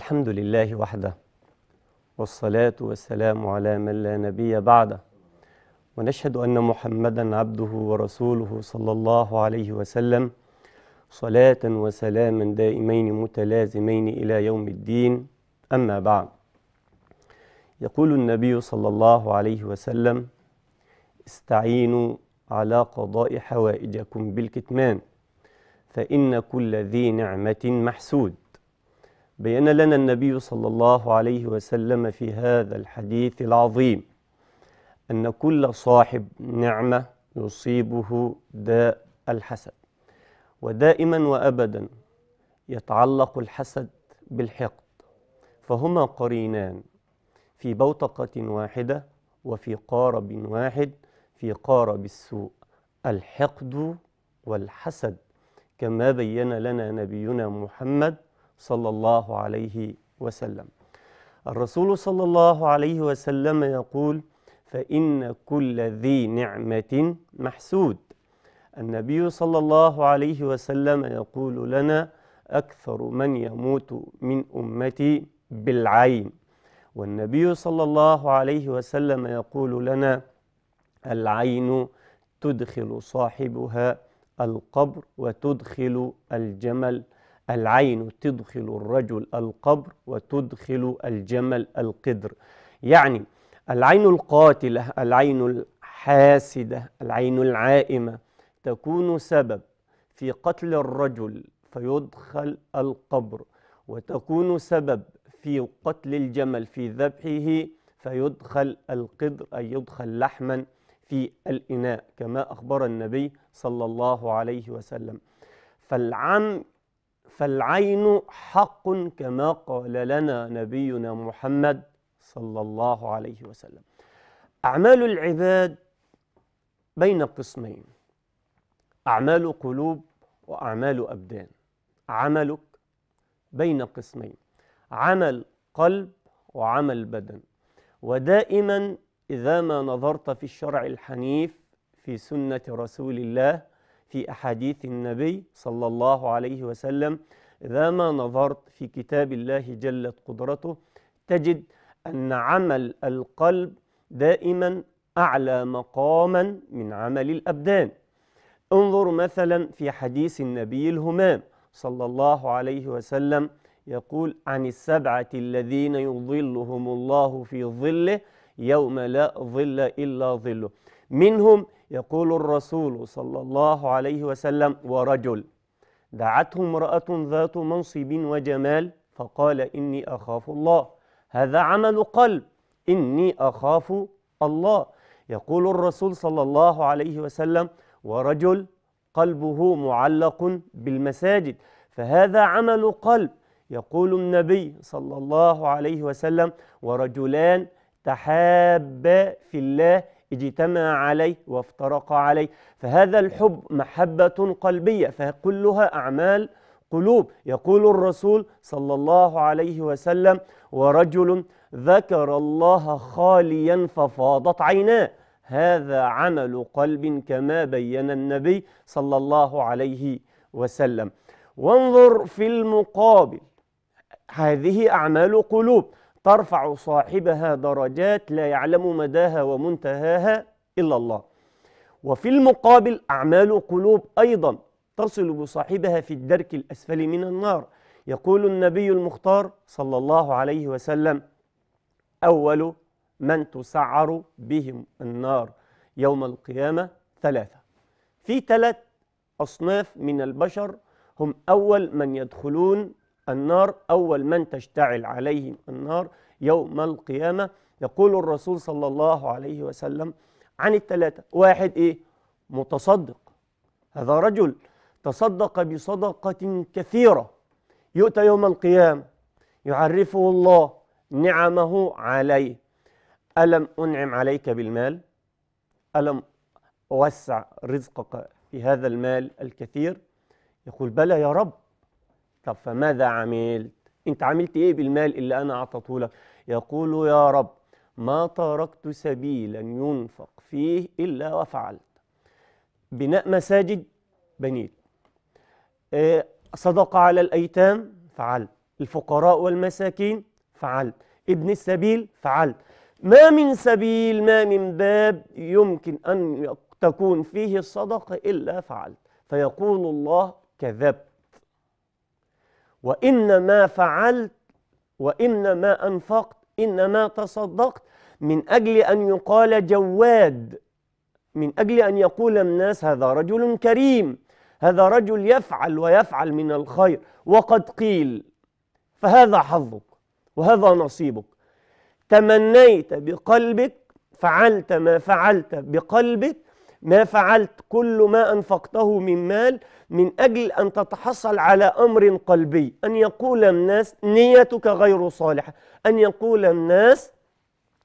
الحمد لله وحده والصلاة والسلام على من لا نبي بعده ونشهد أن محمدا عبده ورسوله صلى الله عليه وسلم صلاة وسلاما دائمين متلازمين إلى يوم الدين أما بعد يقول النبي صلى الله عليه وسلم استعينوا على قضاء حوائجكم بالكتمان فإن كل ذي نعمة محسود بين لنا النبي صلى الله عليه وسلم في هذا الحديث العظيم أن كل صاحب نعمة يصيبه داء الحسد ودائما وأبدا يتعلق الحسد بالحقد فهما قرينان في بوتقة واحدة وفي قارب واحد في قارب السوء الحقد والحسد كما بين لنا نبينا محمد صلى الله عليه وسلم الرسول صلى الله عليه وسلم يقول فإن كل ذي نعمة محسود النبي صلى الله عليه وسلم يقول لنا أكثر من يموت من أمتي بالعين والنبي صلى الله عليه وسلم يقول لنا العين تدخل صاحبها القبر وتدخل الجمل العين تدخل الرجل القبر وتدخل الجمل القدر يعني العين القاتلة العين الحاسدة العين العائمة تكون سبب في قتل الرجل فيدخل القبر وتكون سبب في قتل الجمل في ذبحه فيدخل القدر أي يدخل لحما في الإناء كما أخبر النبي صلى الله عليه وسلم فالعم فالعين حق كما قال لنا نبينا محمد صلى الله عليه وسلم أعمال العباد بين قسمين أعمال قلوب وأعمال أبدان عملك بين قسمين عمل قلب وعمل بدن ودائما إذا ما نظرت في الشرع الحنيف في سنة رسول الله في أحاديث النبي صلى الله عليه وسلم إذا ما نظرت في كتاب الله جلت قدرته تجد أن عمل القلب دائما أعلى مقاما من عمل الأبدان انظر مثلا في حديث النبي الهمام صلى الله عليه وسلم يقول عن السبعة الذين يظلهم الله في ظله يوم لا ظل إلا ظله منهم يقول الرسول صلى الله عليه وسلم ورجل دعته امرأة ذات منصب وجمال فقال إني أخاف الله هذا عمل قلب إني أخاف الله يقول الرسول صلى الله عليه وسلم ورجل قلبه معلق بالمساجد فهذا عمل قلب يقول النبي صلى الله عليه وسلم ورجلان تحابا في الله اجتمع عليه وافترق عليه فهذا الحب محبة قلبية فكلها أعمال قلوب يقول الرسول صلى الله عليه وسلم ورجل ذكر الله خاليا ففاضت عيناه هذا عمل قلب كما بين النبي صلى الله عليه وسلم وانظر في المقابل هذه أعمال قلوب ترفع صاحبها درجات لا يعلم مداها ومنتهاها إلا الله وفي المقابل أعمال قلوب أيضا تصل بصاحبها في الدرك الأسفل من النار يقول النبي المختار صلى الله عليه وسلم أول من تسعر بهم النار يوم القيامة ثلاثة في ثلاث أصناف من البشر هم أول من يدخلون النار أول من تشتعل عليهم النار يوم القيامة يقول الرسول صلى الله عليه وسلم عن الثلاثة واحد إيه متصدق هذا رجل تصدق بصدقة كثيرة يؤتى يوم القيامة يعرفه الله نعمه عليه ألم أنعم عليك بالمال ألم أوسع رزقك في هذا المال الكثير يقول بلى يا رب طب فماذا عملت انت عملت ايه بالمال اللي انا اعطته لك يقول يا رب ما تركت سبيلا ينفق فيه الا وفعلت بناء مساجد بنيت آه، صدقه على الايتام فعلت الفقراء والمساكين فعلت ابن السبيل فعلت ما من سبيل ما من باب يمكن أن تكون فيه الصدقة إلا فعلت فيقول الله كذبت وإنما فعلت وإنما أنفقت إنما تصدقت من أجل أن يقال جواد من أجل أن يقول الناس هذا رجل كريم هذا رجل يفعل ويفعل من الخير وقد قيل فهذا حظك وهذا نصيبك تمنيت بقلبك فعلت ما فعلت بقلبك ما فعلت كل ما أنفقته من مال من أجل أن تتحصل على أمر قلبي أن يقول الناس نيتك غير صالحة أن يقول الناس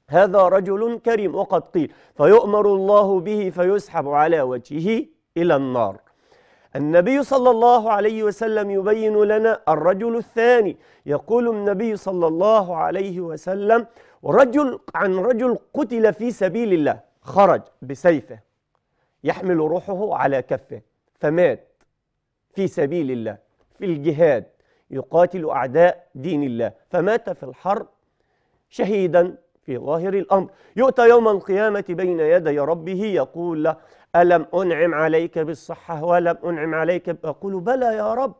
هذا رجل كريم وقد قيل فيؤمر الله به فيسحب على وجهه إلى النار النبي صلى الله عليه وسلم يبين لنا الرجل الثاني يقول النبي صلى الله عليه وسلم رجل عن رجل قتل في سبيل الله خرج بسيفه يحمل روحه على كفه فمات في سبيل الله في الجهاد يقاتل أعداء دين الله فمات في الحرب شهيدا في ظاهر الأمر يؤتى يوم القيامة بين يدي ربه يقول له ألم أنعم عليك بالصحة ولم أنعم عليك يقول بلى يا رب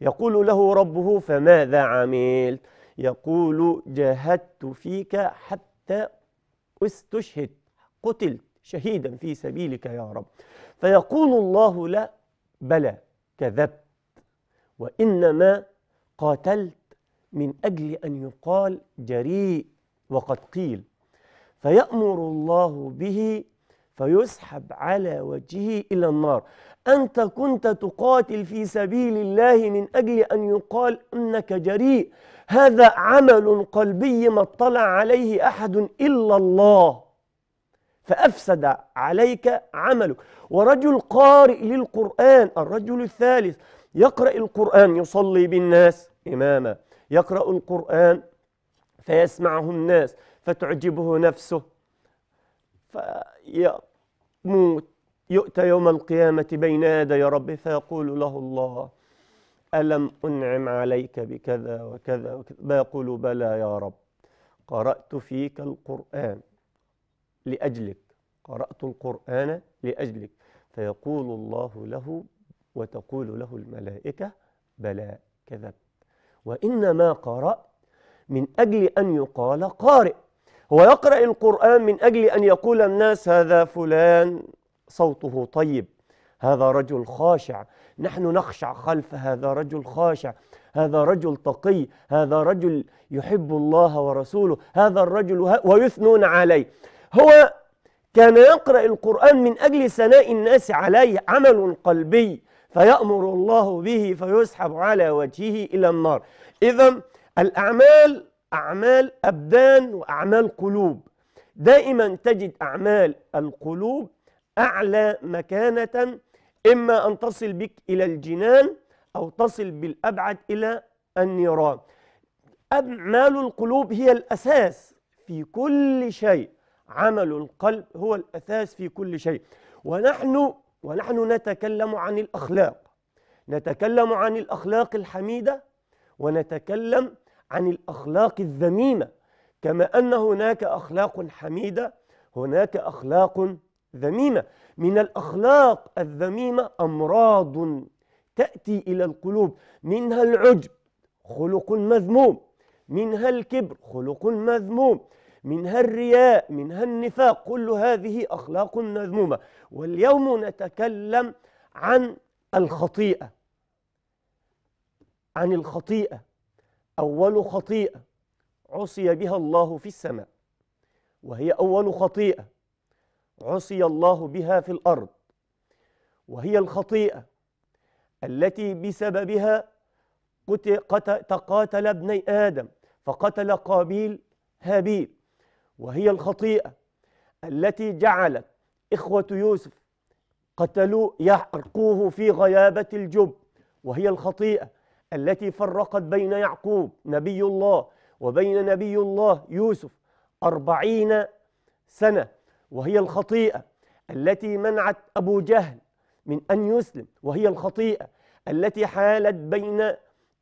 يقول له ربه فماذا عملت يقول جاهدت فيك حتى استشهد قتلت شهيدا في سبيلك يا رب فيقول الله لا بلى كذبت وإنما قاتلت من أجل أن يقال جريء وقد قيل فيأمر الله به فيسحب على وجهه إلى النار أنت كنت تقاتل في سبيل الله من أجل أن يقال أنك جريء هذا عمل قلبي ما اطلع عليه أحد إلا الله فأفسد عليك عملك ورجل قارئ للقرآن الرجل الثالث يقرأ القرآن يصلي بالناس إماما يقرأ القرآن فيسمعه الناس فتعجبه نفسه فيموت يؤتى يوم القيامة بين يدي ربه فيقول له الله ألم أنعم عليك بكذا وكذا وكذا فيقول بلى يا رب قرأت فيك القرآن لأجلك قرأت القرآن لأجلك فيقول الله له وتقول له الملائكة بلى كذبت وإنما قرأت من أجل أن يقال قارئ هو يقرأ القرآن من أجل أن يقول الناس هذا فلان صوته طيب هذا رجل خاشع نحن نخشع خلف هذا رجل خاشع هذا رجل تقي هذا رجل يحب الله ورسوله هذا الرجل ويثنون عليه هو كان يقرأ القرآن من أجل ثناء الناس عليه عمل قلبي فيأمر الله به فيسحب على وجهه إلى النار إذا الأعمال أعمال أبدان وأعمال قلوب دائما تجد أعمال القلوب أعلى مكانة إما أن تصل بك إلى الجنان أو تصل بالأبعد إلى النيران أعمال القلوب هي الأساس في كل شيء عمل القلب هو الأساس في كل شيء ونحن ونحن نتكلم عن الأخلاق نتكلم عن الأخلاق الحميدة ونتكلم عن الأخلاق الذميمة كما أن هناك أخلاق حميدة هناك أخلاق ذميمة من الأخلاق الذميمة أمراض تأتي إلى القلوب منها العجب خلق مذموم منها الكبر خلق مذموم منها الرياء منها النفاق كل هذه أخلاق مذمومة واليوم نتكلم عن الخطيئة عن الخطيئة أول خطيئة عصي بها الله في السماء وهي أول خطيئة عصي الله بها في الأرض وهي الخطيئة التي بسببها قتل تقاتل ابني آدم فقتل قابيل هابيل وهي الخطيئة التي جعلت إخوة يوسف قتلوا يحرقوه في غيابة الجب وهي الخطيئة التي فرقت بين يعقوب نبي الله وبين نبي الله يوسف أربعين سنة وهي الخطيئة التي منعت أبو جهل من أن يسلم وهي الخطيئة التي حالت بين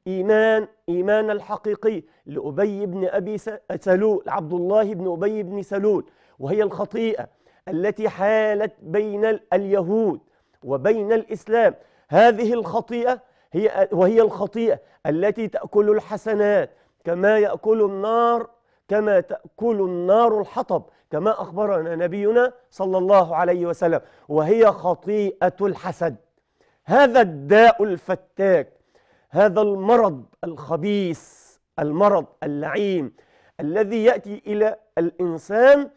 إيمان إيمان الحقيقي لأبي بن أبي سلول عبد الله بن أبي بن سلول وهي الخطيئة التي حالت بين اليهود وبين الإسلام هذه الخطيئة هي وهي الخطيئة التي تأكل الحسنات كما يأكل النار كما تأكل النار الحطب كما أخبرنا نبينا صلى الله عليه وسلم وهي خطيئة الحسد هذا الداء الفتاك هذا المرض الخبيث المرض اللعين الذي يأتي إلى الإنسان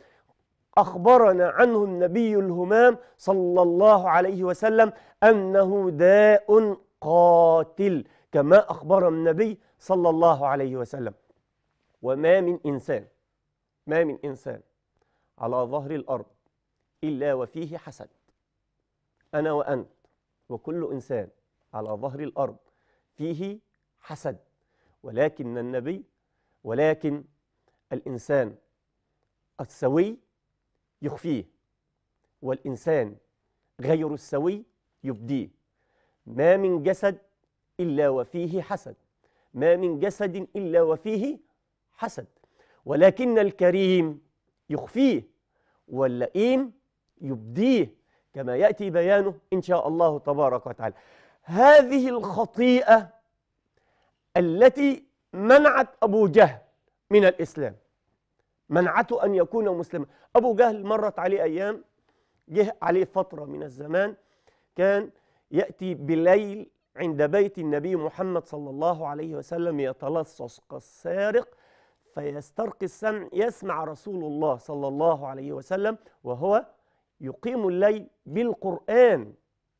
أخبرنا عنه النبي الهمام صلى الله عليه وسلم أنه داء قاتل كما أخبر النبي صلى الله عليه وسلم وما من إنسان ما من إنسان على ظهر الأرض إلا وفيه حسد أنا وأنت وكل إنسان على ظهر الأرض فيه حسد ولكن النبي ولكن الإنسان السوي يخفيه والإنسان غير السوي يبديه ما من جسد إلا وفيه حسد ما من جسد إلا وفيه حسد ولكن الكريم يخفيه واللئيم يبديه كما يأتي بيانه إن شاء الله تبارك وتعالى هذه الخطيئة التي منعت أبو جهل من الإسلام منعته أن يكون مسلما أبو جهل مرت عليه أيام جه عليه فترة من الزمان كان يأتي بليل عند بيت النبي محمد صلى الله عليه وسلم يتلصص كالسارق فيسترقي السمع يسمع رسول الله صلى الله عليه وسلم وهو يقيم الليل بالقرآن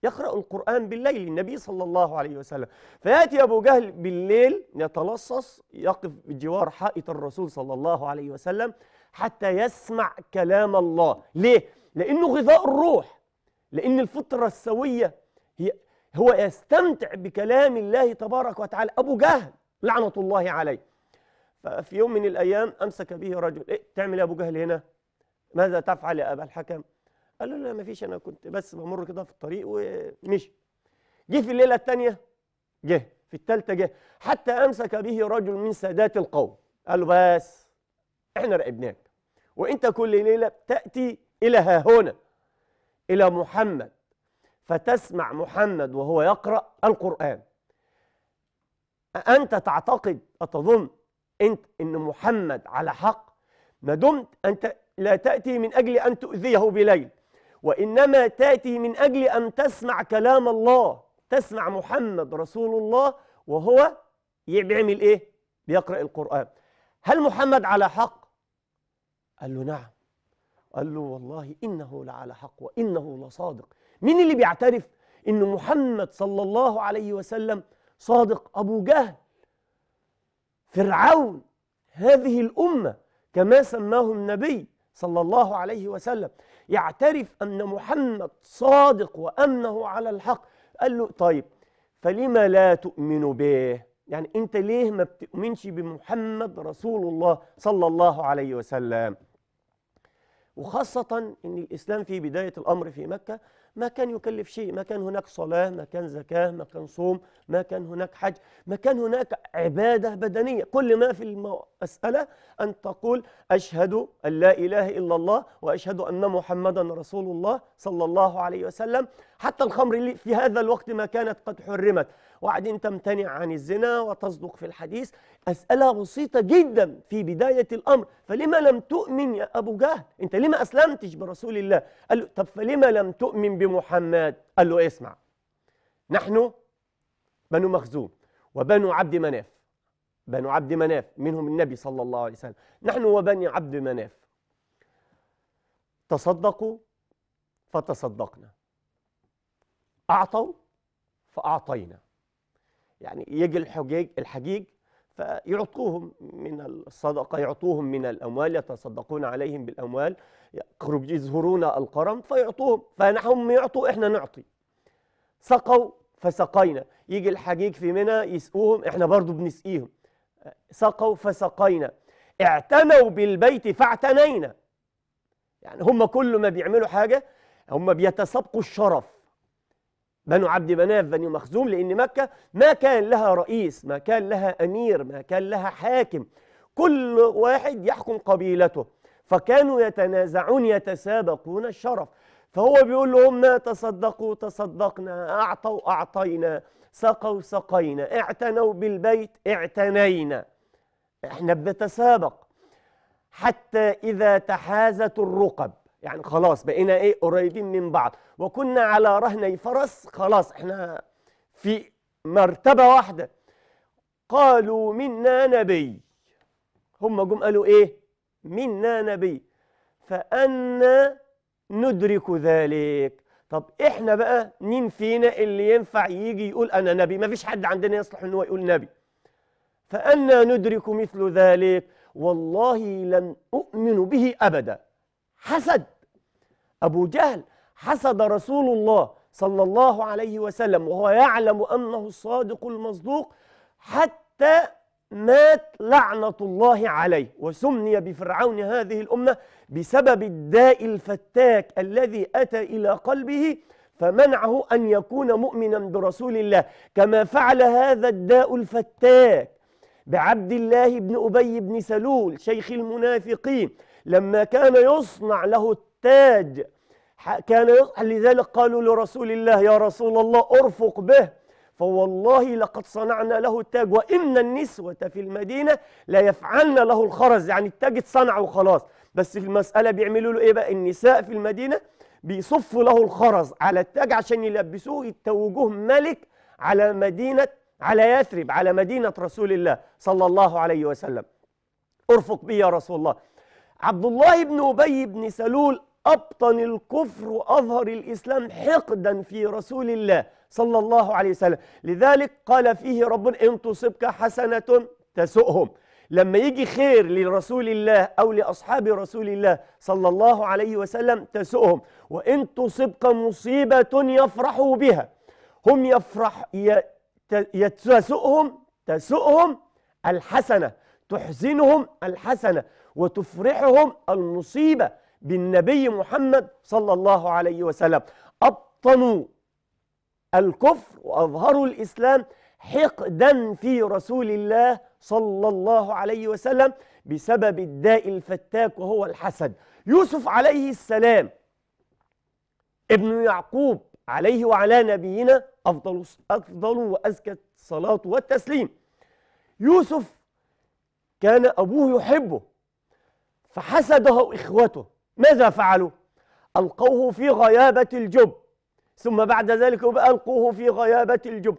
يقرأ القرآن بالليل النبي صلى الله عليه وسلم فيأتي أبو جهل بالليل يتلصص يقف بجوار حائط الرسول صلى الله عليه وسلم حتى يسمع كلام الله ليه؟ لأنه غذاء الروح لأن الفطرة السوية هي هو يستمتع بكلام الله تبارك وتعالى أبو جهل لعنة الله عليه ففي يوم من الأيام أمسك به رجل إيه تعمل يا أبو جهل هنا؟ ماذا تفعل يا أبا الحكم؟ قال له لا ما فيش انا كنت بس بمر كده في الطريق ومشي جه في الليله الثانيه جه في الثالثه جه حتى امسك به رجل من سادات القوم قال له بس احنا راقبناك وانت كل ليله تاتي الى ها هنا الى محمد فتسمع محمد وهو يقرا القران انت تعتقد اتظن انت ان محمد على حق ما دمت انت لا تاتي من اجل ان تؤذيه بليل وإنما تأتي من أجل أن تسمع كلام الله تسمع محمد رسول الله وهو بيعمل إيه؟ بيقرأ القرآن هل محمد على حق؟ قال له نعم قال له والله إنه لعلى حق وإنه لصادق مين اللي بيعترف إن محمد صلى الله عليه وسلم صادق أبو جهل فرعون هذه الأمة كما سماه النبي صلى الله عليه وسلم يعترف أن محمد صادق وأنه على الحق قال له طيب فلما لا تؤمن به يعني أنت ليه ما بتؤمنش بمحمد رسول الله صلى الله عليه وسلم وخاصة أن الإسلام في بداية الأمر في مكة ما كان يكلف شيء ما كان هناك صلاة ما كان زكاة ما كان صوم ما كان هناك حج ما كان هناك عبادة بدنية كل ما في المسألة أن تقول أشهد أن لا إله إلا الله وأشهد أن محمدا رسول الله صلى الله عليه وسلم حتى الخمر في هذا الوقت ما كانت قد حرمت وبعدين تمتنع عن الزنا وتصدق في الحديث أسئلة بسيطة جدا في بداية الأمر فلما لم تؤمن يا أبو جهل أنت لما أسلمتش برسول الله قال له طب فلما لم تؤمن بمحمد قال له اسمع نحن بنو مخزوم وبنو عبد مناف بنو عبد مناف منهم النبي صلى الله عليه وسلم نحن وبني عبد مناف تصدقوا فتصدقنا أعطوا فأعطينا يعني يجي الحجيج الحجيج فيعطوهم من الصدقة يعطوهم من الأموال يتصدقون عليهم بالأموال يظهرون القرم فيعطوهم فنحن يعطوا إحنا نعطي سقوا فسقينا يجي الحجيج في منى يسقوهم إحنا برضو بنسقيهم سقوا فسقينا اعتنوا بالبيت فاعتنينا يعني هم كل ما بيعملوا حاجة هم بيتسابقوا الشرف بنو عبد مناف بني مخزوم لأن مكة ما كان لها رئيس ما كان لها أمير ما كان لها حاكم كل واحد يحكم قبيلته فكانوا يتنازعون يتسابقون الشرف فهو بيقول لهم ما تصدقوا تصدقنا أعطوا أعطينا سقوا سقينا اعتنوا بالبيت اعتنينا احنا بنتسابق حتى إذا تحازت الرقب يعني خلاص بقينا ايه قريبين من بعض وكنا على رهني فرس خلاص احنا في مرتبة واحدة قالوا منا نبي هم جم قالوا ايه منا نبي فأنا ندرك ذلك طب احنا بقى مين فينا اللي ينفع يجي يقول انا نبي ما فيش حد عندنا يصلح ان هو يقول نبي فأنا ندرك مثل ذلك والله لن أؤمن به أبدا حسد أبو جهل حسد رسول الله صلى الله عليه وسلم وهو يعلم أنه الصادق المصدوق حتى مات لعنة الله عليه وسمي بفرعون هذه الأمة بسبب الداء الفتاك الذي أتى إلى قلبه فمنعه أن يكون مؤمنا برسول الله كما فعل هذا الداء الفتاك بعبد الله بن أبي بن سلول شيخ المنافقين لما كان يصنع له التاج كان لذلك قالوا لرسول الله يا رسول الله ارفق به فوالله لقد صنعنا له التاج وإن النسوة في المدينة لا يفعلن له الخرز يعني التاج اتصنع وخلاص بس في المسألة بيعملوا له إيه بقى النساء في المدينة بيصفوا له الخرز على التاج عشان يلبسوه يتوجوه ملك على مدينة على يثرب على مدينة رسول الله صلى الله عليه وسلم ارفق بي يا رسول الله عبد الله بن أبي بن سلول أبطن الكفر وأظهر الإسلام حقدا في رسول الله صلى الله عليه وسلم لذلك قال فيه رب إن تصبك حسنة تسؤهم لما يجي خير لرسول الله أو لأصحاب رسول الله صلى الله عليه وسلم تسؤهم وإن تصبك مصيبة يفرحوا بها هم يفرح يتسؤهم تسؤهم الحسنة تحزنهم الحسنة وتفرحهم المصيبة بالنبي محمد صلى الله عليه وسلم أبطنوا الكفر وأظهروا الإسلام حقدا في رسول الله صلى الله عليه وسلم بسبب الداء الفتاك وهو الحسد يوسف عليه السلام ابن يعقوب عليه وعلى نبينا أفضل, أفضل وأزكى الصلاة والتسليم يوسف كان أبوه يحبه فحسده إخوته ماذا فعلوا؟ ألقوه في غيابة الجب ثم بعد ذلك ألقوه في غيابة الجب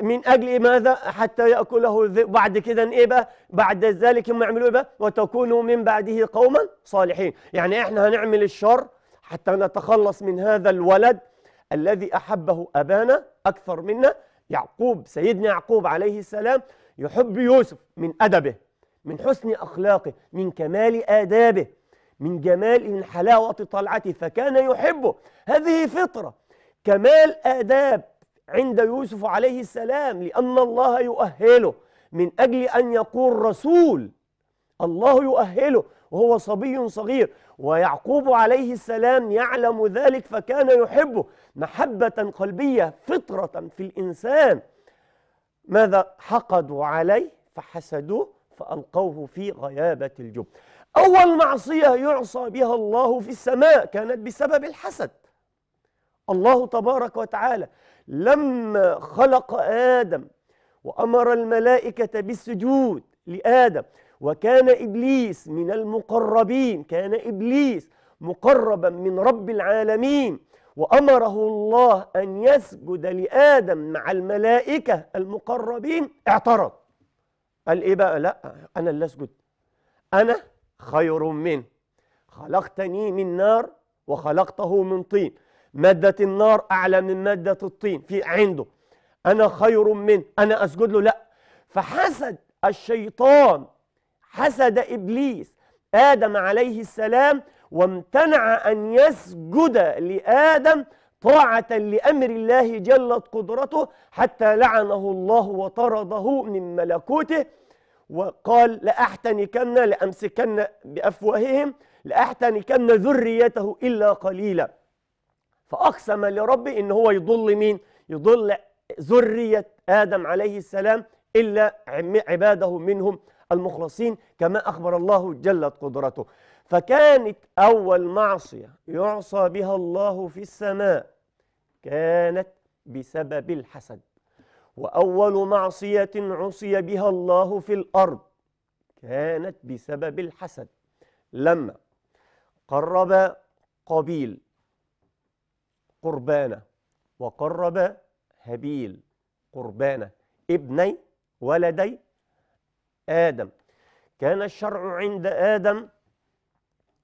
من أجل ماذا؟ حتى يأكله الذئب بعد كده إيه بقى؟ بعد ذلك هم يعملوا إيه بقى؟ وتكونوا من بعده قوما صالحين يعني إحنا هنعمل الشر حتى نتخلص من هذا الولد الذي أحبه أبانا أكثر منا يعقوب سيدنا يعقوب عليه السلام يحب يوسف من أدبه من حسن أخلاقه من كمال آدابه من جمال من حلاوة طلعته فكان يحبه هذه فطرة كمال آداب عند يوسف عليه السلام لأن الله يؤهله من أجل أن يقول رسول الله يؤهله وهو صبي صغير ويعقوب عليه السلام يعلم ذلك فكان يحبه محبة قلبية فطرة في الإنسان ماذا حقدوا عليه فحسدوه فألقوه في غيابة الجب أول معصية يعصى بها الله في السماء كانت بسبب الحسد الله تبارك وتعالى لما خلق آدم وأمر الملائكة بالسجود لآدم وكان إبليس من المقربين كان إبليس مقربا من رب العالمين وأمره الله أن يسجد لآدم مع الملائكة المقربين اعترض قال ايه بقى لا انا اللي اسجد انا خير منه خلقتني من نار وخلقته من طين مادة النار أعلى من مادة الطين في عنده أنا خير منه أنا أسجد له لا فحسد الشيطان حسد إبليس آدم عليه السلام وامتنع أن يسجد لآدم طاعة لأمر الله جلت قدرته حتى لعنه الله وطرده من ملكوته وقال لأحتنكن لأمسكن بأفواههم لأحتنكن ذريته إلا قليلا فأقسم لربي إن هو يضل مين؟ يضل ذرية آدم عليه السلام إلا عباده منهم المخلصين كما أخبر الله جلت قدرته فكانت أول معصية يعصى بها الله في السماء كانت بسبب الحسد وأول معصية عصي بها الله في الأرض كانت بسبب الحسد لما قرب قبيل قربانة وقرب هابيل قربانة ابني ولدي آدم كان الشرع عند آدم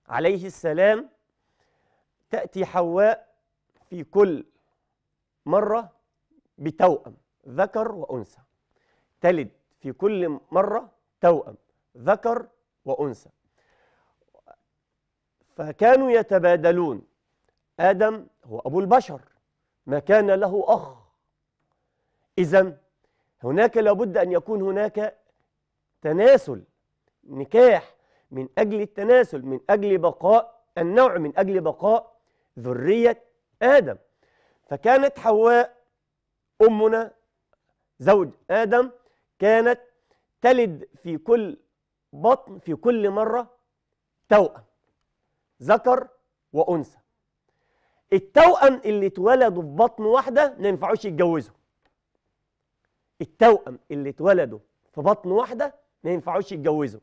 عليه السلام تأتي حواء في كل مرة بتوأم ذكر وأنثى تلد في كل مرة توأم ذكر وأنثى فكانوا يتبادلون آدم هو أبو البشر ما كان له أخ إذا هناك لابد أن يكون هناك تناسل نكاح من أجل التناسل من أجل بقاء النوع من أجل بقاء ذرية آدم فكانت حواء أمنا زوج آدم كانت تلد في كل بطن في كل مرة توأم ذكر وأنثى التوأم اللي اتولدوا في بطن واحدة ما ينفعوش يتجوزوا التوأم اللي اتولدوا في بطن واحدة ما ينفعوش يتجوزوا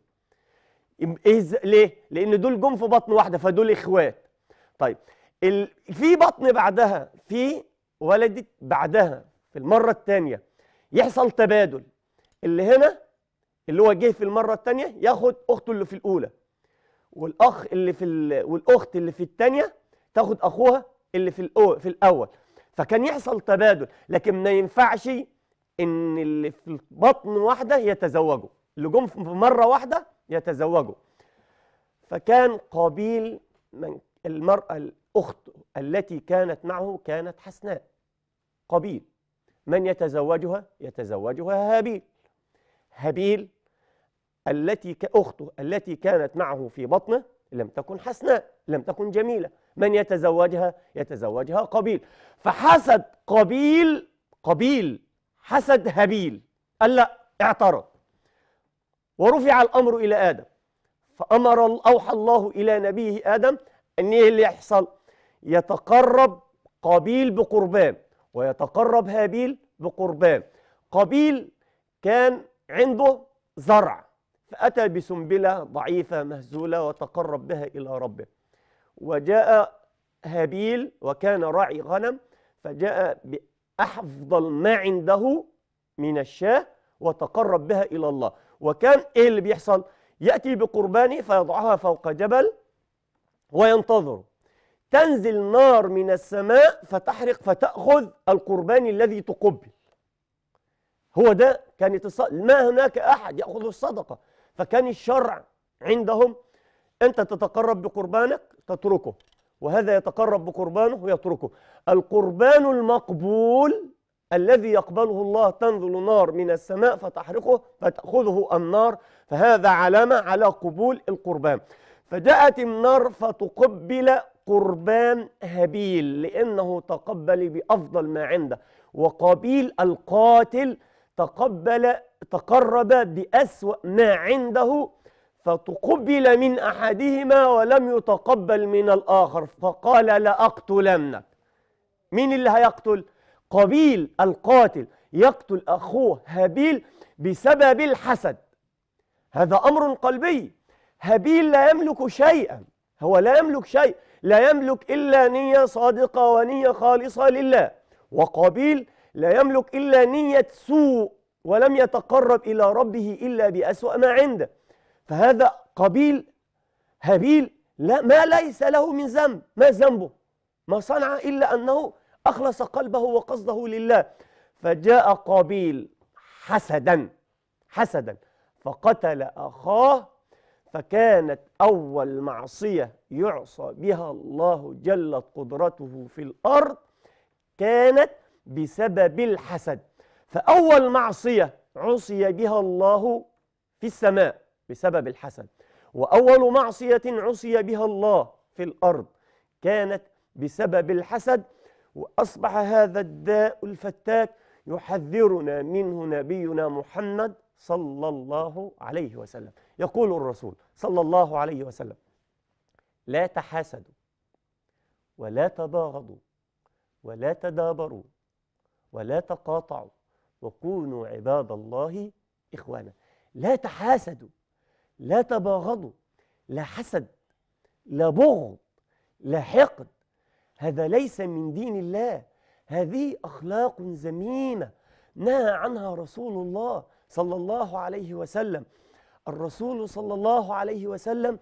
ايه ليه لان دول جم في بطن واحده فدول اخوات طيب ال... في بطن بعدها في ولدت بعدها في المره الثانيه يحصل تبادل اللي هنا اللي هو جه في المره الثانيه ياخد اخته اللي في الاولى والاخ اللي في ال... والاخت اللي في الثانيه تاخد اخوها اللي في الأول في الاول فكان يحصل تبادل لكن ما ينفعش ان اللي في بطن واحده يتزوجوا اللي جم في مره واحده يتزوجوا فكان قابيل من المرأة الأخت التي كانت معه كانت حسناء قابيل من يتزوجها؟ يتزوجها هابيل هابيل التي أخته التي كانت معه في بطنه لم تكن حسناء لم تكن جميلة من يتزوجها؟ يتزوجها قابيل فحسد قابيل قابيل حسد هابيل قال لا اعترض ورفع الأمر إلى آدم فأمر أوحى الله إلى نبيه آدم أن إيه اللي يحصل يتقرب قابيل بقربان ويتقرب هابيل بقربان قابيل كان عنده زرع فأتى بسنبلة ضعيفة مهزولة وتقرب بها إلى ربه وجاء هابيل وكان راعي غنم فجاء بأفضل ما عنده من الشاه وتقرب بها إلى الله وكان ايه اللي بيحصل ياتي بقربانه فيضعها فوق جبل وينتظر تنزل نار من السماء فتحرق فتاخذ القربان الذي تقبل هو ده كانت ما هناك احد ياخذ الصدقه فكان الشرع عندهم انت تتقرب بقربانك تتركه وهذا يتقرب بقربانه ويتركه القربان المقبول الذي يقبله الله تنزل نار من السماء فتحرقه فتأخذه النار فهذا علامة على قبول القربان فجاءت النار فتقبل قربان هابيل لأنه تقبل بأفضل ما عنده وقابيل القاتل تقبل تقرب بأسوأ ما عنده فتقبل من أحدهما ولم يتقبل من الآخر فقال لأقتلنك مين اللي هيقتل؟ قبيل القاتل يقتل أخوه هابيل بسبب الحسد هذا أمر قلبي هابيل لا يملك شيئا هو لا يملك شيء لا يملك إلا نية صادقة ونية خالصة لله وقابيل لا يملك إلا نية سوء ولم يتقرب إلى ربه إلا بأسوأ ما عنده فهذا قبيل هابيل لا ما ليس له من ذنب ما ذنبه ما صنع إلا أنه أخلص قلبه وقصده لله فجاء قابيل حسدا حسدا فقتل أخاه فكانت أول معصية يعصى بها الله جلت قدرته في الأرض كانت بسبب الحسد فأول معصية عصي بها الله في السماء بسبب الحسد وأول معصية عصي بها الله في الأرض كانت بسبب الحسد وأصبح هذا الداء الفتاك يحذرنا منه نبينا محمد صلى الله عليه وسلم يقول الرسول صلى الله عليه وسلم لا تحاسدوا ولا تباغضوا ولا تدابروا ولا تقاطعوا وكونوا عباد الله إخوانا لا تحاسدوا لا تباغضوا لا حسد لا بغض لا حقد هذا ليس من دين الله هذه أخلاق ذميمة نهى عنها رسول الله صلى الله عليه وسلم الرسول صلى الله عليه وسلم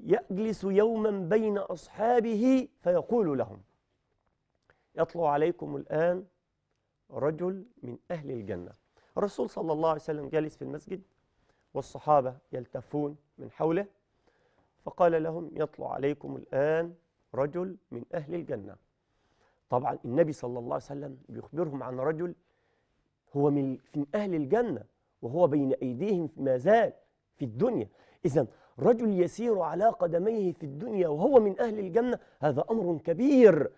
يجلس يوما بين أصحابه فيقول لهم يطلع عليكم الآن رجل من أهل الجنة الرسول صلى الله عليه وسلم جالس في المسجد والصحابة يلتفون من حوله فقال لهم يطلع عليكم الآن رجل من أهل الجنة طبعا النبي صلى الله عليه وسلم بيخبرهم عن رجل هو من أهل الجنة وهو بين أيديهم ما زال في الدنيا إذا رجل يسير على قدميه في الدنيا وهو من أهل الجنة هذا أمر كبير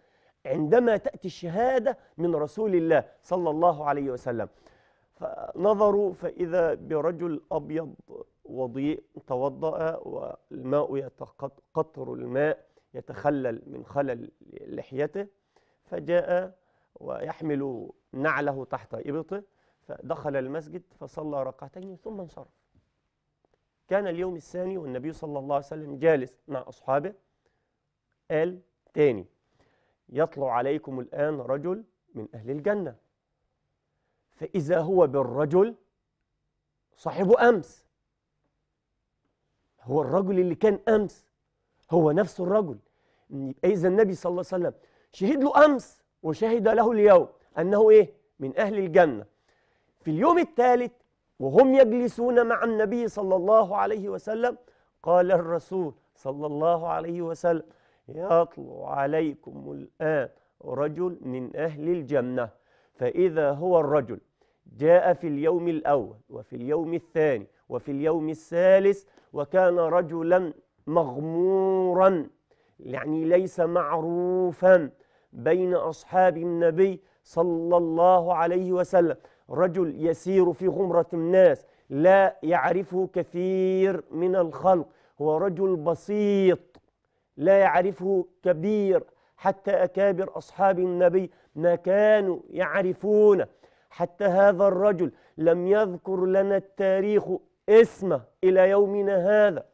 عندما تأتي الشهادة من رسول الله صلى الله عليه وسلم فنظروا فإذا برجل أبيض وضيء توضأ والماء يتقطر الماء يتخلل من خلل لحيته فجاء ويحمل نعله تحت إبطه فدخل المسجد فصلى ركعتين ثم انصرف كان اليوم الثاني والنبي صلى الله عليه وسلم جالس مع أصحابه قال تاني يطلع عليكم الآن رجل من أهل الجنة فإذا هو بالرجل صاحب أمس هو الرجل اللي كان أمس هو نفس الرجل يبقى إذا النبي صلى الله عليه وسلم شهد له أمس وشهد له اليوم أنه إيه من أهل الجنة في اليوم الثالث وهم يجلسون مع النبي صلى الله عليه وسلم قال الرسول صلى الله عليه وسلم يطلع عليكم الآن رجل من أهل الجنة فإذا هو الرجل جاء في اليوم الأول وفي اليوم الثاني وفي اليوم الثالث وكان رجلا مغمورا يعني ليس معروفا بين أصحاب النبي صلى الله عليه وسلم رجل يسير في غمرة الناس لا يعرفه كثير من الخلق هو رجل بسيط لا يعرفه كبير حتى أكابر أصحاب النبي ما كانوا يعرفون حتى هذا الرجل لم يذكر لنا التاريخ اسمه إلى يومنا هذا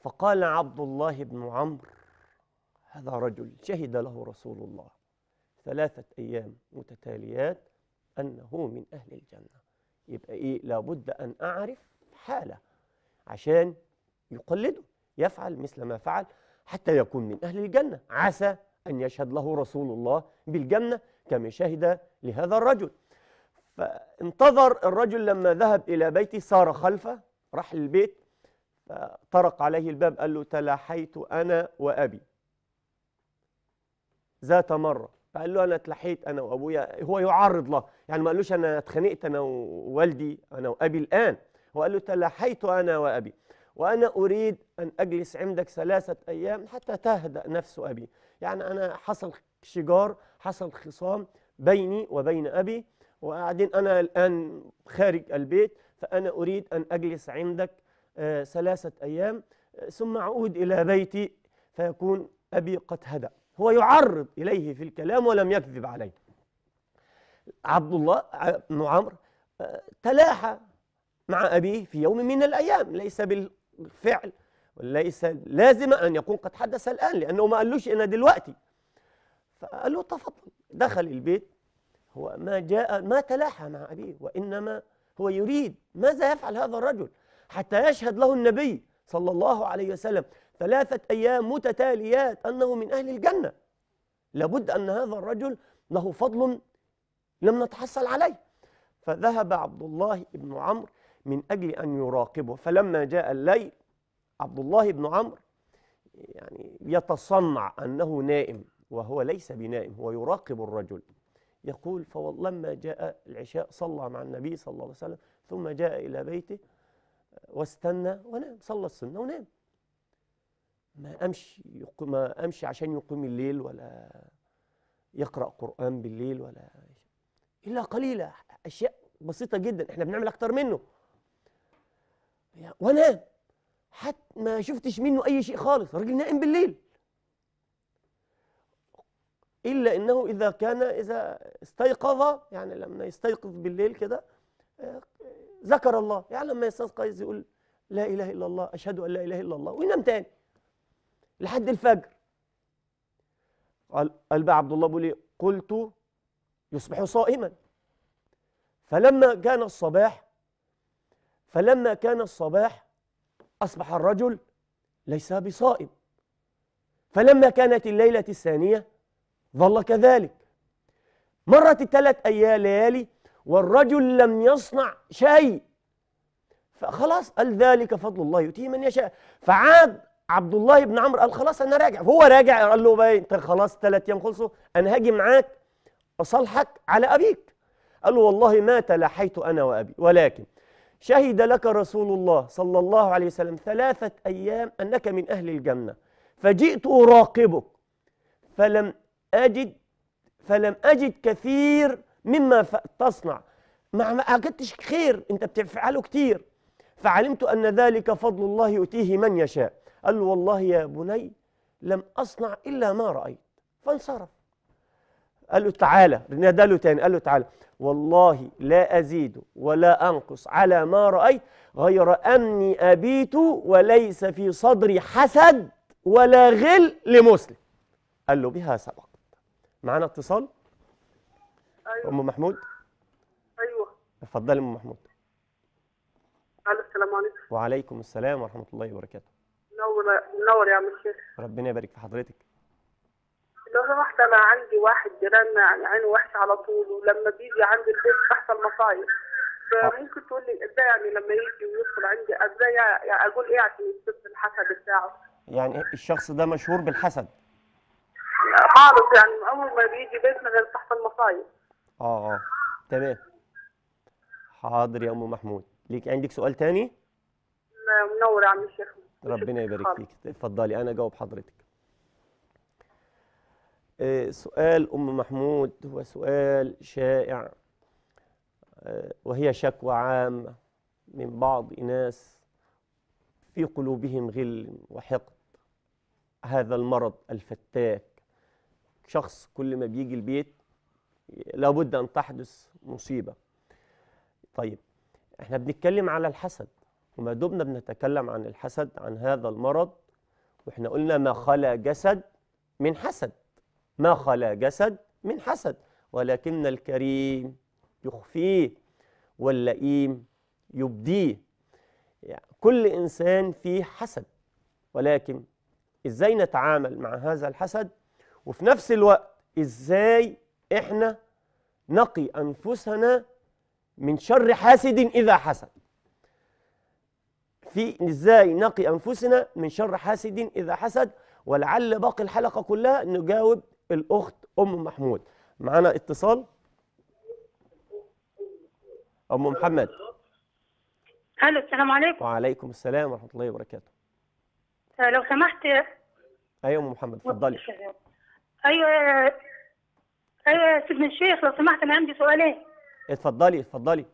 فقال عبد الله بن عمرو هذا رجل شهد له رسول الله ثلاثة أيام متتاليات أنه من أهل الجنة يبقى إيه لابد أن أعرف حاله عشان يقلده يفعل مثل ما فعل حتى يكون من أهل الجنة عسى أن يشهد له رسول الله بالجنة كما شهد لهذا الرجل فانتظر الرجل لما ذهب إلى بيته سار خلفه راح للبيت فطرق عليه الباب قال له تلاحيت أنا وأبي ذات مرة فقال له أنا تلاحيت أنا وأبويا هو يعرض له يعني ما قالوش أنا اتخانقت أنا ووالدي أنا وأبي الآن هو قال له تلاحيت أنا وأبي وأنا أريد أن أجلس عندك ثلاثة أيام حتى تهدأ نفس أبي يعني أنا حصل شجار حصل خصام بيني وبين أبي وبعدين أنا الآن خارج البيت فأنا أريد أن أجلس عندك آه، ثلاثة أيام آه، ثم أعود إلى بيتي فيكون أبي قد هدى هو يعرض إليه في الكلام ولم يكذب عليه عبد الله آه، بن عمرو تلاحى مع أبيه في يوم من الأيام ليس بالفعل وليس لازم أن يكون قد حدث الآن لأنه ما قالوش أنا دلوقتي فقال له تفضل دخل البيت هو ما جاء ما تلاحى مع أبيه وإنما هو يريد ماذا يفعل هذا الرجل حتى يشهد له النبي صلى الله عليه وسلم ثلاثة أيام متتاليات أنه من أهل الجنة لابد أن هذا الرجل له فضل لم نتحصل عليه فذهب عبد الله بن عمرو من أجل أن يراقبه فلما جاء الليل عبد الله بن عمرو يعني يتصنع أنه نائم وهو ليس بنائم هو يراقب الرجل يقول فلما جاء العشاء صلى مع النبي صلى الله عليه وسلم ثم جاء إلى بيته واستنى ونام صلى السنه ونام ما امشي ما امشي عشان يقيم الليل ولا يقرا قران بالليل ولا الا قليله اشياء بسيطه جدا احنا بنعمل اكتر منه ونام حتى ما شفتش منه اي شيء خالص الراجل نائم بالليل الا انه اذا كان اذا استيقظ يعني لما يستيقظ بالليل كده آه، ذكر الله يعني لما قيس يقول لا اله الا الله اشهد ان لا اله الا الله وينام تاني لحد الفجر قال قال بقى عبد الله بيقول إيه؟ قلت يصبح صائما فلما كان الصباح فلما كان الصباح اصبح الرجل ليس بصائم فلما كانت الليله الثانيه ظل كذلك مرت الثلاث ايام ليالي والرجل لم يصنع شيء فخلاص قال ذلك فضل الله يؤتيه من يشاء فعاد عبد الله بن عمرو قال خلاص انا راجع هو راجع قال له بقى انت طيب خلاص ثلاث ايام خلصوا انا هاجي معاك اصالحك على ابيك قال له والله ما تلاحيت انا وابي ولكن شهد لك رسول الله صلى الله عليه وسلم ثلاثه ايام انك من اهل الجنه فجئت اراقبك فلم اجد فلم اجد كثير مما تصنع ما أكدتش خير أنت بتفعله كتير فعلمت أن ذلك فضل الله يؤتيه من يشاء قال له والله يا بني لم أصنع إلا ما رأيت فانصرف قال له تعالى له تاني قال له تعالى والله لا أزيد ولا أنقص على ما رأيت غير أني أبيت وليس في صدري حسد ولا غل لمسلم قال له بها سبق معنا اتصال أيوة. ام محمود ايوه اتفضلي ام محمود السلام عليكم وعليكم السلام ورحمه الله وبركاته منور منور يا عم الشيخ ربنا يبارك في حضرتك لو سمحت انا عندي واحد جيران يعني عينه وحشه على طول ولما بيجي عندي البيت بحصل مصايب آه. فممكن تقول لي ازاي يعني لما يجي ويدخل عندي ازاي يعني اقول ايه عشان يستفيد الحسد بتاعه يعني الشخص ده مشهور بالحسد خالص يعني عمره ما بيجي بيتنا غير تحت المصايب اه اه تمام حاضر يا ام محمود ليك عندك سؤال تاني منور يا عم الشيخ ربنا يبارك فيك اتفضلي انا جاوب حضرتك آه، سؤال ام محمود هو سؤال شائع آه، وهي شكوى عامه من بعض اناس في قلوبهم غل وحقد هذا المرض الفتاك شخص كل ما بيجي البيت لابد أن تحدث مصيبة طيب احنا بنتكلم على الحسد وما دمنا بنتكلم عن الحسد عن هذا المرض واحنا قلنا ما خلا جسد من حسد ما خلا جسد من حسد ولكن الكريم يخفيه واللئيم يبديه يعني كل إنسان فيه حسد ولكن إزاي نتعامل مع هذا الحسد وفي نفس الوقت إزاي احنا نقي انفسنا من شر حاسد اذا حسد في ازاي نقي انفسنا من شر حاسد اذا حسد ولعل باقي الحلقه كلها نجاوب الاخت ام محمود معانا اتصال ام محمد الو السلام عليكم وعليكم السلام ورحمه الله وبركاته أه، لو سمحت ايوه ام محمد اتفضلي ايوه ايوه يا سيدنا الشيخ لو سمحت انا عندي سؤالين اتفضلي اتفضلي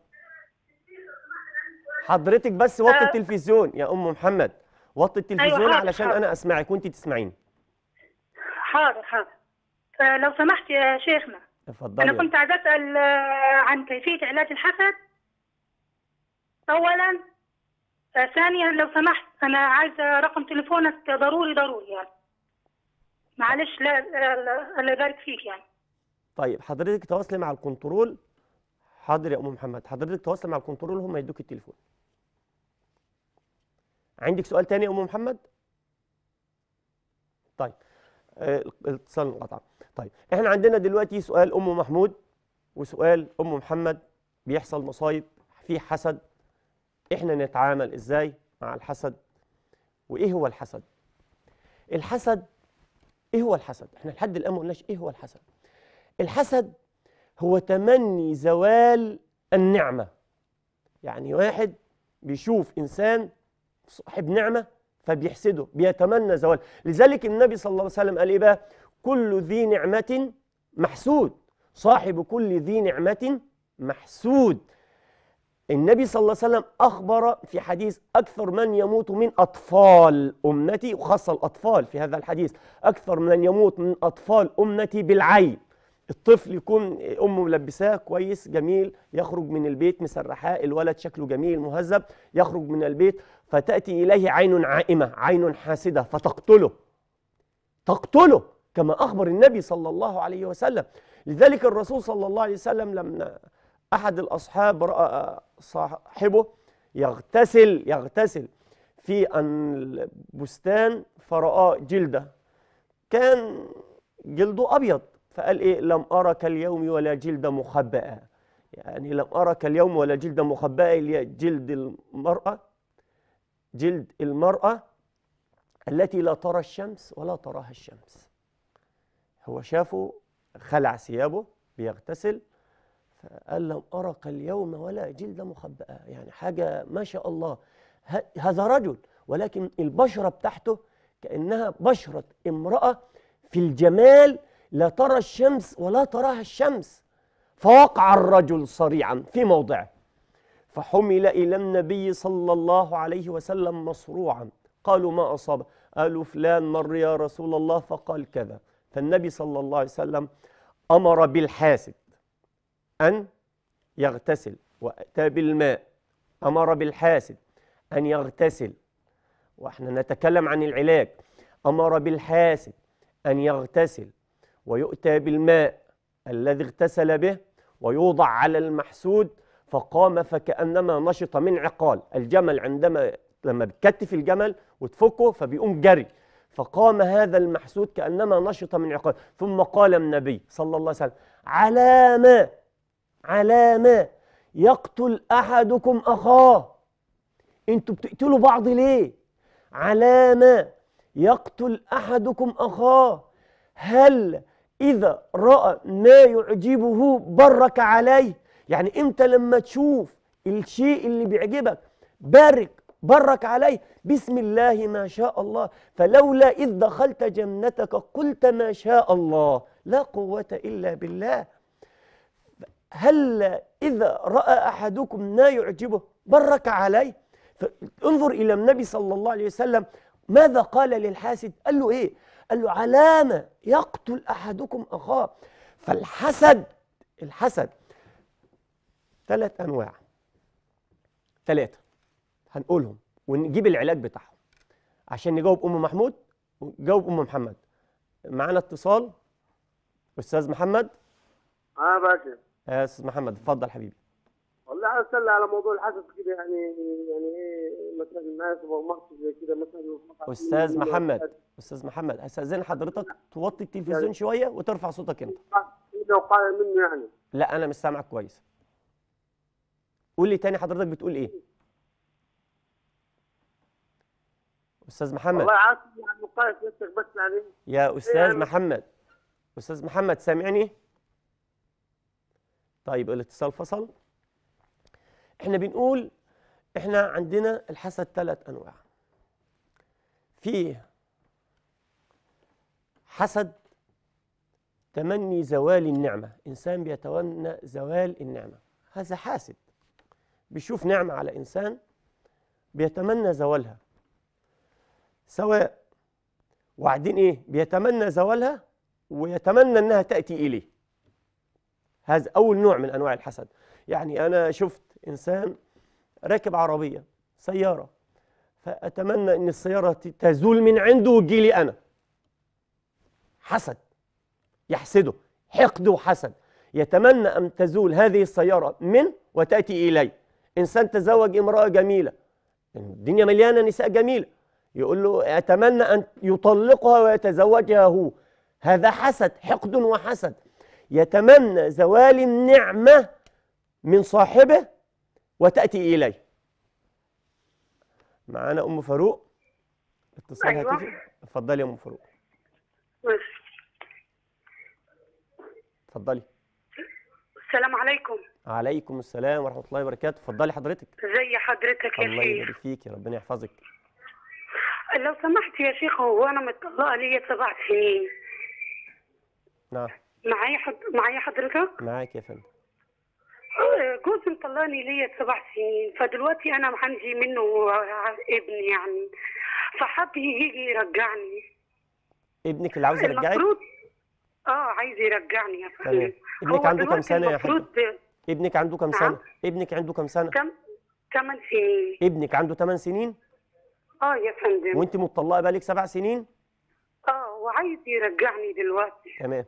حضرتك بس وطي آه. التلفزيون يا ام محمد وطي أيوة، التلفزيون أيوة حاضر علشان حاضر. انا اسمعك وانت تسمعيني حاضر حاضر آه، لو سمحت يا شيخنا اتفضلي انا كنت عايزه اسال آه، عن كيفيه علاج الحسد اولا آه، ثانيا لو سمحت انا عايزه رقم تليفونك ضروري ضروري يعني معلش لا الله يبارك فيك يعني طيب حضرتك تواصلي مع الكنترول حاضر يا ام محمد حضرتك تواصلي مع الكنترول هم يدوك التليفون عندك سؤال تاني يا ام محمد طيب آه، الاتصال انقطع طيب احنا عندنا دلوقتي سؤال ام محمود وسؤال ام محمد بيحصل مصايب في حسد احنا نتعامل ازاي مع الحسد وايه هو الحسد الحسد ايه هو الحسد احنا لحد الان ما قلناش ايه هو الحسد الحسد هو تمني زوال النعمة يعني واحد بيشوف إنسان صاحب نعمة فبيحسده بيتمنى زوال لذلك النبي صلى الله عليه وسلم قال إيه بقى كل ذي نعمة محسود صاحب كل ذي نعمة محسود النبي صلى الله عليه وسلم أخبر في حديث أكثر من يموت من أطفال أمتي وخاصة الأطفال في هذا الحديث أكثر من يموت من أطفال أمتي بالعين الطفل يكون امه ملبساه كويس جميل يخرج من البيت مسرحاه الولد شكله جميل مهذب يخرج من البيت فتاتي اليه عين عائمه عين حاسده فتقتله تقتله كما اخبر النبي صلى الله عليه وسلم لذلك الرسول صلى الله عليه وسلم لما احد الاصحاب راى صاحبه يغتسل يغتسل في البستان فرآه جلده كان جلده ابيض فقال إيه لم أرك اليوم ولا جلد مخبأة يعني لم أرك اليوم ولا جلد مخبأة اللي جلد المرأة جلد المرأة التي لا ترى الشمس ولا تراها الشمس هو شافه خلع ثيابه بيغتسل فقال لم ارك اليوم ولا جلد مخبأة يعني حاجة ما شاء الله هذا رجل ولكن البشرة بتاعته كأنها بشرة امرأة في الجمال لا ترى الشمس ولا تراها الشمس فوقع الرجل صريعا في موضعه فحمل إلى النبي صلى الله عليه وسلم مصروعا قالوا ما أصاب قالوا فلان مر يا رسول الله فقال كذا فالنبي صلى الله عليه وسلم أمر بالحاسد أن يغتسل وأتى بالماء أمر بالحاسد أن يغتسل وإحنا نتكلم عن العلاج أمر بالحاسد أن يغتسل ويؤتى بالماء الذي اغتسل به ويوضع على المحسود فقام فكأنما نشط من عقال الجمل عندما لما بتكتف الجمل وتفكه فبيقوم جري فقام هذا المحسود كأنما نشط من عقال ثم قال النبي صلى الله عليه وسلم على ما على ما يقتل أحدكم أخاه انتوا بتقتلوا بعض ليه على ما يقتل أحدكم أخاه هل إذا رأى ما يعجبه برك عليه يعني أنت لما تشوف الشيء اللي بيعجبك بارك برك عليه بسم الله ما شاء الله فلولا إذ دخلت جنتك قلت ما شاء الله لا قوة إلا بالله هل إذا رأى أحدكم ما يعجبه برك عليه انظر إلى النبي صلى الله عليه وسلم ماذا قال للحاسد قال له إيه قال له علامة يقتل أحدكم أخاه فالحسد الحسد ثلاث أنواع ثلاثة هنقولهم ونجيب العلاج بتاعهم عشان نجاوب أم محمود ونجاوب أم محمد معانا اتصال أستاذ محمد اه باشا آه، يا أستاذ محمد اتفضل حبيبي والله عايز اسال على موضوع الحسد كده يعني يعني ايه مثلا الناس سوبر زي كده مثلا استاذ محمد استاذ محمد استاذن حضرتك توطي التلفزيون يعني شويه وترفع صوتك انت قال منه يعني لا انا مش سامعك كويس قول لي تاني حضرتك بتقول ايه استاذ محمد والله عارف يعني نفسك بس يعني يا إيه استاذ يعني؟ محمد استاذ محمد سامعني طيب الاتصال فصل احنا بنقول احنا عندنا الحسد ثلاث انواع في حسد تمني زوال النعمه انسان بيتمنى زوال النعمه هذا حاسد بيشوف نعمه على انسان بيتمنى زوالها سواء وبعدين ايه بيتمنى زوالها ويتمنى انها تاتي اليه هذا اول نوع من انواع الحسد يعني انا شفت انسان راكب عربيه سياره فاتمنى ان السياره تزول من عنده وتجي لي انا حسد يحسده حقد وحسد يتمنى ان تزول هذه السياره من وتاتي الي انسان تزوج امراه جميله الدنيا مليانه نساء جميله يقول له اتمنى ان يطلقها ويتزوجها هو هذا حسد حقد وحسد يتمنى زوال النعمه من صاحبه وتأتي إلي معانا أم فاروق اتصال أيوة. هاتفي اتفضلي يا أم فاروق اتفضلي السلام عليكم عليكم السلام ورحمة الله وبركاته اتفضلي حضرتك زي حضرتك يا شيخ الله يبارك فيك يا ربنا يحفظك لو سمحت يا شيخ هو أنا متطلقة ليا سبع سنين نعم معايا حض... معايا حضرتك معاك يا فندم جوزي آه، مطلقني ليا سبع سنين فدلوقتي انا عندي منه ابن يعني فحب يجي يرجعني ابنك اللي عاوز يرجعك؟ المفروض اه عايز يرجعني يا فندم ابنك عنده كام سنه يا حبيبي؟ ابنك عنده كام سنه؟ ابنك عنده كام سنه؟ كم 8 سنين ابنك عنده 8 سنين؟ اه يا فندم وانت مطلقه بقالك سبع سنين؟ اه وعايز يرجعني دلوقتي تمام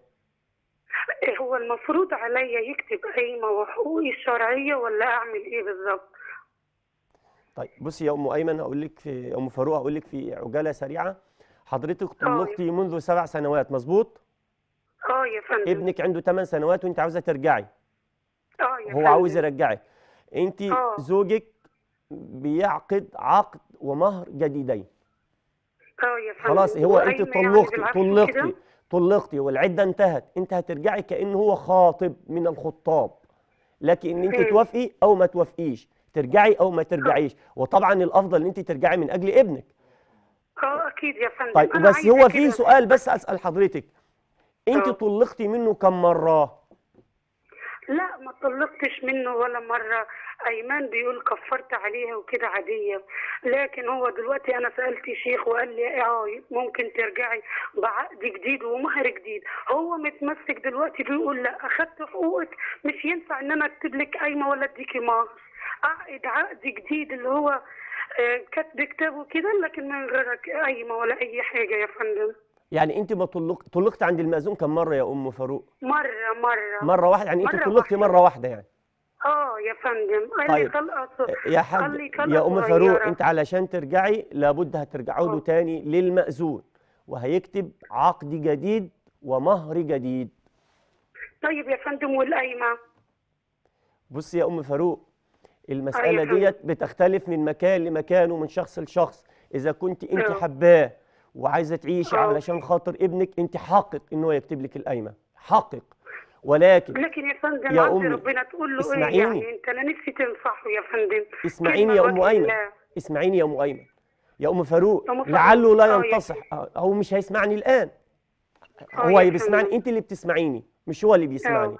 هو المفروض عليا يكتب قايمه وحقوقي الشرعيه ولا اعمل ايه بالظبط طيب بصي يا ام ايمن هقول لك في ام فاروق هقول لك في عجاله سريعه حضرتك آه، طلقتي منذ سبع سنوات مظبوط اه يا فندم ابنك عنده ثمان سنوات وانت عاوزه ترجعي اه يا هو فندم. عاوز يرجعك انت أوه. زوجك بيعقد عقد ومهر جديدين اه يا فندم خلاص هو انت يعني طلقتي طلقتي طلقتي والعده انتهت انت هترجعي كان هو خاطب من الخطاب لكن ان انت توافقي او ما توافقيش ترجعي او ما ترجعيش وطبعا الافضل ان انت ترجعي من اجل ابنك اه اكيد يا فندم طيب بس هو في سؤال بس اسال حضرتك انت آه. طلقتي منه كم مره لا ما طلقتش منه ولا مره ايمان بيقول كفرت عليها وكده عاديه لكن هو دلوقتي انا سالت شيخ وقال لي اه ممكن ترجعي بعقد جديد ومهر جديد هو متمسك دلوقتي بيقول لا اخدت حقوقك مش ينفع ان انا اكتب لك قايمه ولا اديكي مهر اعقد عقد جديد اللي هو آه، كاتب كتابه كده لكن من غير قايمه ولا اي حاجه يا فندم يعني انت ما طلقت طلقت عند المأذون كم مره يا ام فاروق مره مره مره واحده يعني انت طلقتي مره واحده يعني اه يا فندم قال لي طلقه يا حاج يا ام فاروق انت علشان ترجعي لابد هترجعوا له آه. تاني للمأذون وهيكتب عقد جديد ومهر جديد طيب يا فندم والقايمه بص يا ام فاروق المساله آه ديت بتختلف من مكان لمكان ومن شخص لشخص اذا كنت انت آه. حباه وعايزه تعيشي آه، علشان خاطر ابنك انت حقق ان هو يكتب لك القايمه حقق ولكن لكن يا فندم يا أمي ربنا تقول له إيه اسمعيني. ايه يعني انت انا نفسي تنصحه يا فندم اسمعيني يا ام ايمن اسمعيني يا ام ايمن يا ام فاروق لعله لا آه، ينتصح آه، هو مش هيسمعني الان آه، هو اللي بيسمعني انت اللي بتسمعيني مش هو اللي بيسمعني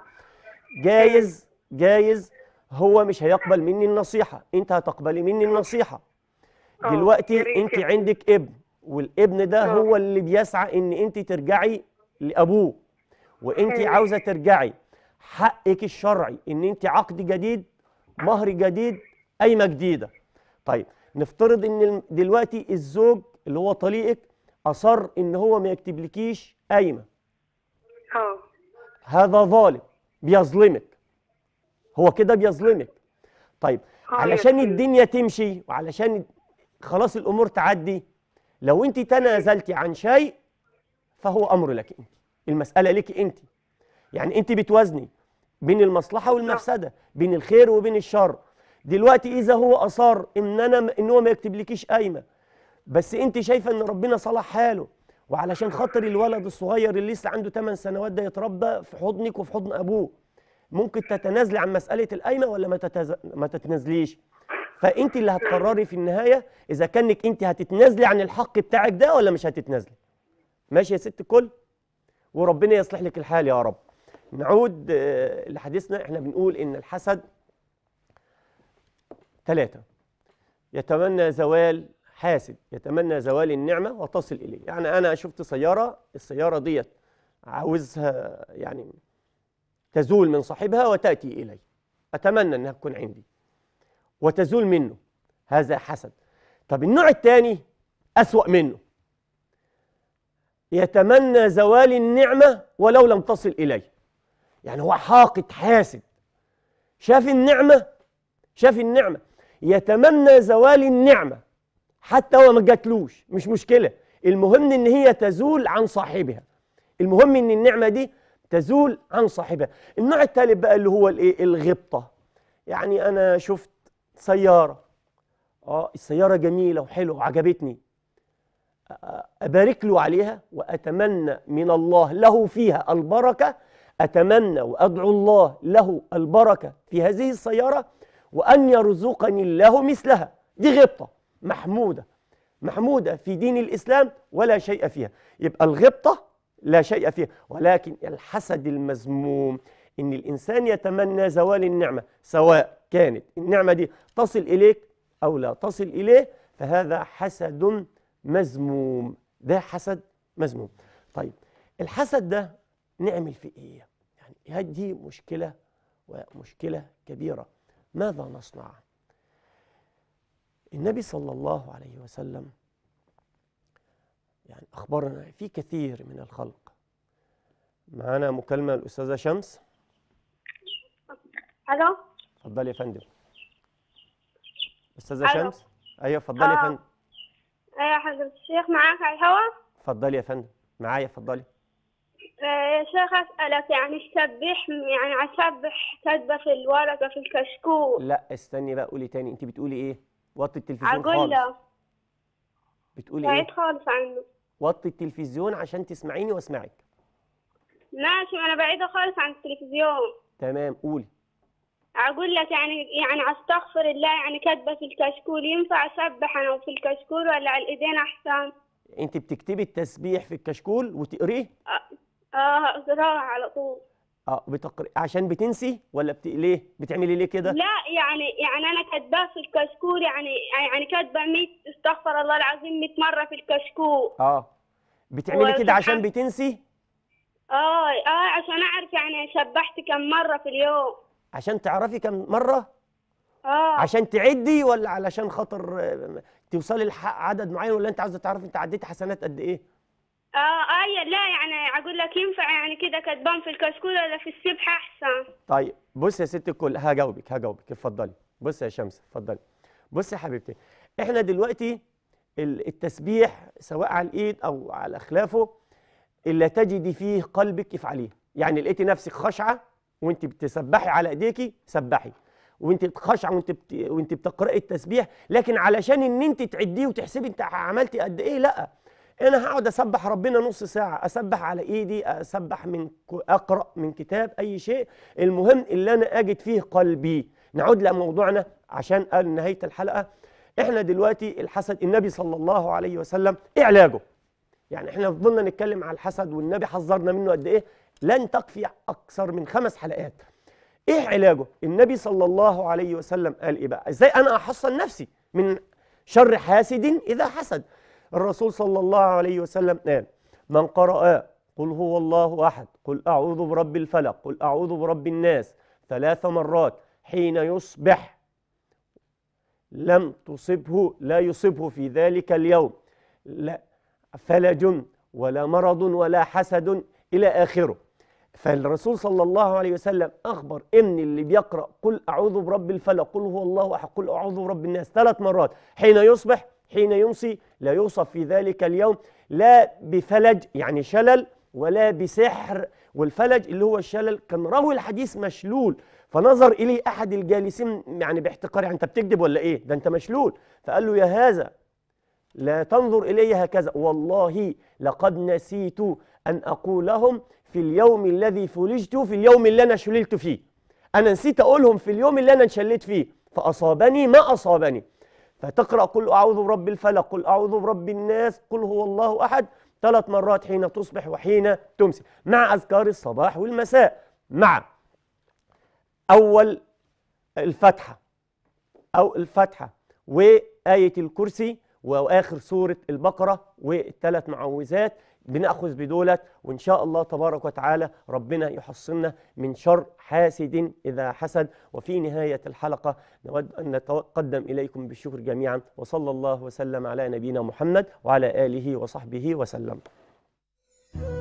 جايز جايز هو مش هيقبل مني النصيحه انت هتقبلي مني النصيحه دلوقتي انت يعني. عندك ابن والابن ده هو اللي بيسعى ان انت ترجعي لابوه وانت أيوة. عاوزه ترجعي حقك الشرعي ان انت عقد جديد مهر جديد قايمه جديده طيب نفترض ان دلوقتي الزوج اللي هو طليقك اصر ان هو ما يكتبلكيش قايمه اه هذا ظالم بيظلمك هو كده بيظلمك طيب آه، علشان الدنيا تمشي وعلشان خلاص الامور تعدي لو انت تنازلتي عن شيء فهو امر لك انت المساله ليكي انت يعني انت بتوازني بين المصلحه والمفسده بين الخير وبين الشر دلوقتي اذا هو اصر ان انا ان هو ما يكتبلكيش قايمه بس انت شايفه ان ربنا صلح حاله وعلشان خاطر الولد الصغير اللي لسه عنده 8 سنوات ده يتربى في حضنك وفي حضن ابوه ممكن تتنازلي عن مساله القايمه ولا ما تتز... ما تتنازليش فانت اللي هتقرري في النهايه اذا كانك انت هتتنازلي عن الحق بتاعك ده ولا مش هتتنازلي ماشي يا ست الكل وربنا يصلح لك الحال يا رب نعود آه، لحديثنا احنا بنقول ان الحسد ثلاثة يتمنى زوال حاسد يتمنى زوال النعمة وتصل إليه يعني أنا شفت سيارة السيارة ديت عاوزها يعني تزول من صاحبها وتأتي إلي أتمنى أنها تكون عندي وتزول منه هذا حسد طب النوع الثاني أسوأ منه يتمنى زوال النعمة ولو لم تصل إليه يعني هو حاقد حاسد شاف النعمة شاف النعمة يتمنى زوال النعمة حتى هو ما جاتلوش مش مشكلة المهم ان هي تزول عن صاحبها المهم ان النعمة دي تزول عن صاحبها النوع التالت بقى اللي هو الايه الغبطة يعني انا شفت سيارة اه السيارة جميلة وحلوة وعجبتني أبارك له عليها وأتمنى من الله له فيها البركة أتمنى وأدعو الله له البركة في هذه السيارة وأن يرزقني الله مثلها دي غبطة محمودة محمودة في دين الإسلام ولا شيء فيها يبقى الغبطة لا شيء فيها ولكن الحسد المذموم إن الإنسان يتمنى زوال النعمة سواء كانت النعمة دي تصل إليك أو لا تصل إليه فهذا حسد مذموم ده حسد مذموم طيب الحسد ده نعمل فيه ايه يعني دي مشكله ومشكله كبيره ماذا نصنع النبي صلى الله عليه وسلم يعني اخبرنا في كثير من الخلق معانا مكالمه الاستاذه شمس الو اتفضلي يا فندم استاذه شمس ايوه اتفضلي يا آه. فندم ايه يا حضرة الشيخ معاك على الهوا اتفضلي يا فندم معايا اتفضلي ايه يا شيخ اسالك يعني اسبح يعني اسبح كذبة في الورقه في الكشكول لا استني بقى قولي تاني انت بتقولي ايه وطي التلفزيون خالص أقول بتقولي ايه خالص عنه وطي التلفزيون عشان تسمعيني واسمعك ماشي انا بعيده خالص عن التلفزيون تمام قولي أقول لك يعني يعني أستغفر الله يعني كاتبة في الكشكول ينفع أسبح أنا في الكشكول ولا على الإيدين أحسن؟ أنت بتكتبي التسبيح في الكشكول وتقريه؟ آه, آه، أقراه على طول اه بتقري عشان بتنسي ولا بت... ليه بتعملي ليه كده لا يعني يعني انا كاتباه في الكشكول يعني يعني كاتبه 100 استغفر الله العظيم 100 مره في الكشكول اه بتعملي كده عشان بتنسي اه اه عشان اعرف يعني سبحت كم مره في اليوم عشان تعرفي كم مرة؟ اه عشان تعدي ولا علشان خاطر آه، توصلي لعدد معين ولا انت عاوزه تعرفي انت عديتي حسنات قد ايه؟ اه اي آه، لا يعني اقول لك ينفع يعني كده كتبان في الكشكول ولا في السبحه احسن طيب بصي يا ست الكل هجاوبك هجاوبك اتفضلي بصي يا شمس اتفضلي بصي يا حبيبتي احنا دلوقتي التسبيح سواء على الايد او على خلافه اللي تجدي فيه قلبك افعليه يعني لقيتي نفسك خاشعه وانت بتسبحي على ايديكي سبحي وانت خاشعه وانت بت... وانت بتقراي التسبيح لكن علشان ان انت تعديه وتحسبي انت عملتي قد ايه لا انا هقعد اسبح ربنا نص ساعه اسبح على ايدي اسبح من اقرا من كتاب اي شيء المهم اللي انا اجد فيه قلبي نعود لموضوعنا عشان قال نهايه الحلقه احنا دلوقتي الحسد النبي صلى الله عليه وسلم ايه علاجه يعني احنا فضلنا نتكلم على الحسد والنبي حذرنا منه قد ايه لن تكفي أكثر من خمس حلقات إيه علاجه؟ النبي صلى الله عليه وسلم قال إيه بقى؟ إزاي أنا أحصن نفسي من شر حاسد إذا حسد؟ الرسول صلى الله عليه وسلم قال من قرأ قل هو الله أحد قل أعوذ برب الفلق قل أعوذ برب الناس ثلاث مرات حين يصبح لم تصبه لا يصبه في ذلك اليوم لا فلج ولا مرض ولا حسد إلى آخره فالرسول صلى الله عليه وسلم أخبر إن اللي بيقرأ قل أعوذ برب الفلق قل هو الله أحد قل أعوذ برب الناس ثلاث مرات حين يصبح حين يمسي لا يوصف في ذلك اليوم لا بفلج يعني شلل ولا بسحر والفلج اللي هو الشلل كان راوي الحديث مشلول فنظر إليه أحد الجالسين يعني باحتقار يعني أنت بتكذب ولا إيه ده أنت مشلول فقال له يا هذا لا تنظر إلي هكذا والله لقد نسيت أن أقولهم في اليوم الذي فلجت في اليوم اللي أنا شللت فيه أنا نسيت أقولهم في اليوم اللي أنا انشليت فيه فأصابني ما أصابني فتقرأ قل أعوذ برب الفلق قل أعوذ برب الناس قل هو الله أحد ثلاث مرات حين تصبح وحين تمسي مع أذكار الصباح والمساء مع أول الفتحة أو الفتحة وآية الكرسي وآخر سورة البقرة والثلاث معوذات بنأخذ بدولت وإن شاء الله تبارك وتعالى ربنا يحصننا من شر حاسد إذا حسد وفي نهاية الحلقة نود أن نتقدم إليكم بالشكر جميعا وصلى الله وسلم على نبينا محمد وعلى آله وصحبه وسلم